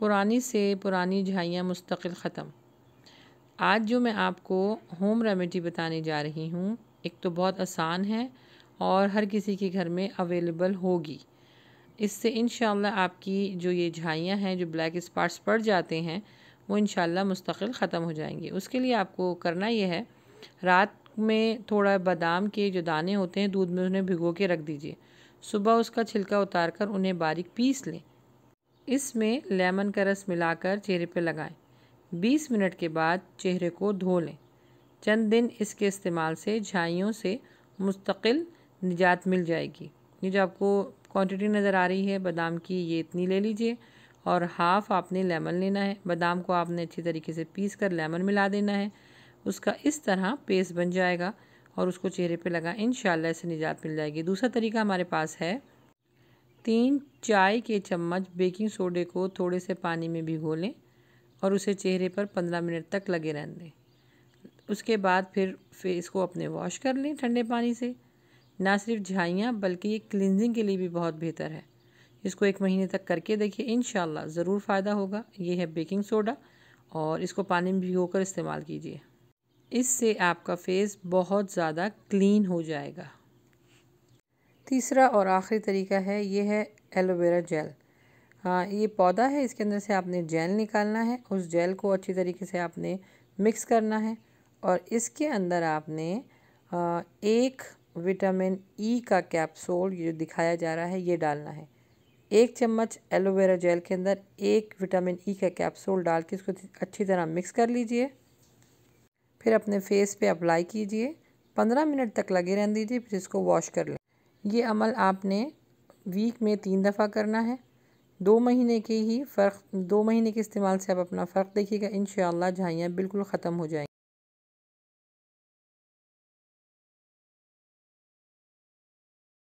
पुरानी से पुरानी झाइयाँ मुस्तकिल ख़त्म आज जो मैं आपको होम रेमेडी बताने जा रही हूँ एक तो बहुत आसान है और हर किसी के घर में अवेलेबल होगी इससे इन आपकी जो ये झाइयाँ हैं जो ब्लैक स्पॉट्स पड़ जाते हैं वो इन मुस्तकिल ख़त्म हो जाएंगे उसके लिए आपको करना ये है रात में थोड़ा बादाम के जो दाने होते हैं दूध में उन्हें भिगो के रख दीजिए सुबह उसका छिलका उतार कर उन्हें बारीक पीस लें इसमें लेमन का रस मिलाकर चेहरे पर लगाएं 20 मिनट के बाद चेहरे को धो लें चंद दिन इसके इस्तेमाल से झाइयों से मुस्तकिल निजात मिल जाएगी ये जो आपको क्वांटिटी नज़र आ रही है बादाम की ये इतनी ले लीजिए और हाफ़ आपने लेमन लेना है बादाम को आपने अच्छी तरीके से पीस कर लेमन मिला देना है उसका इस तरह पेस्ट बन जाएगा और उसको चेहरे पे लगा इन इससे निजात मिल जाएगी दूसरा तरीका हमारे पास है तीन चाय के चम्मच बेकिंग सोडे को थोड़े से पानी में भिगो लें और उसे चेहरे पर पंद्रह मिनट तक लगे रहने दें उसके बाद फिर फेस को अपने वॉश कर लें ठंडे पानी से ना सिर्फ झाइयाँ बल्कि ये क्लिनजिंग के लिए भी बहुत बेहतर है इसको एक महीने तक करके देखिए इन ज़रूर फ़ायदा होगा ये है बेकिंग सोडा और इसको पानी में भिगो कर इस्तेमाल कीजिए इससे आपका फेस बहुत ज़्यादा क्लीन हो जाएगा तीसरा और आखिरी तरीका है ये है एलोवेरा जेल हाँ ये पौधा है इसके अंदर से आपने जेल निकालना है उस जेल को अच्छी तरीके से आपने मिक्स करना है और इसके अंदर आपने एक विटामिन ई का कैप्सूल ये जो दिखाया जा रहा है ये डालना है एक चम्मच एलोवेरा जेल के अंदर एक विटामिन ई का कैप्सूल डाल के इसको अच्छी तरह मिक्स कर लीजिए फिर अपने फेस पे अप्लाई कीजिए पंद्रह मिनट तक लगे रहने दीजिए फिर इसको वॉश कर लें ये अमल आपने वीक में तीन दफ़ा करना है दो महीने के ही फ़र्क दो महीने के इस्तेमाल से आप अपना फ़र्क देखिएगा इन शाला झाइयाँ बिल्कुल ख़त्म हो जाएंगी